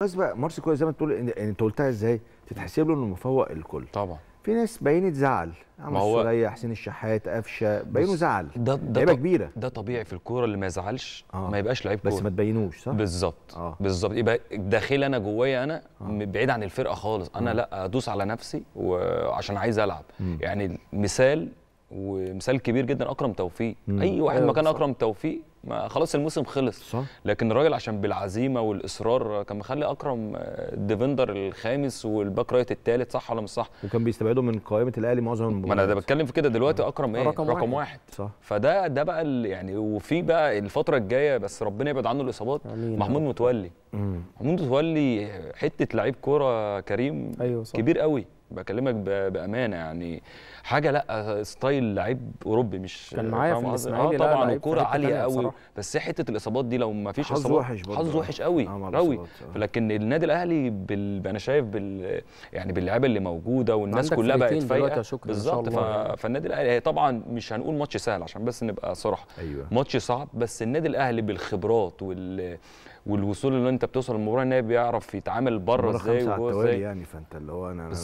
بالمناسبه مارسي كولر زي ما تقول انت قلتها ازاي تتحسب له انه مفوق الكل طبعا في ناس باينه زعل عمرو هو... السوليه حسين الشحات قفشه باينه زعل ده لعيبه كبيره ده طبيعي في الكوره اللي ما يزعلش آه. ما يبقاش لعيب كوره بس ما تبينوش صح بالظبط آه. بالظبط يبقى داخل انا جوايا انا آه. بعيد عن الفرقه خالص انا آه. لا ادوس على نفسي وعشان عايز العب م. يعني مثال ومثال كبير جدا اكرم توفيق اي واحد مكان اكرم توفيق ما خلاص الموسم خلص صح. لكن الراجل عشان بالعزيمه والاصرار كان مخلي اكرم آه، ديفندر الخامس والباك رايت الثالث صح ولا مش صح وكان بيستبعده من قائمه الاهلي معظم ما انا ده بتكلم في كده دلوقتي آه. اكرم ايه رقم, رقم واحد. واحد صح فده ده بقى يعني وفي بقى الفتره الجايه بس ربنا يبعد عنه الاصابات محمود متولي محمود متولي حته لعيب كوره كريم أيوة صح. كبير قوي بكلمك بامانه يعني حاجه لا ستايل لعيب اوروبي مش كان معايا في الاسماعيلي اه طبعا الكوره عاليه قوي بس حته الاصابات دي لو ما فيش اصابات حظ وحش حظ وحش قوي قوي لكن النادي الاهلي بال... انا شايف بال... يعني باللعيبه اللي موجوده والناس كلها بقت فايقه بالظبط ف... فالنادي الاهلي طبعا مش هنقول ماتش سهل عشان بس نبقى صراحه أيوة. ماتش صعب بس النادي الاهلي بالخبرات وال والوصول اللي انت بتوصل المباراه ان بيعرف يتعامل بره ازاي وجوه ازاي يعني فانت اللي هو انا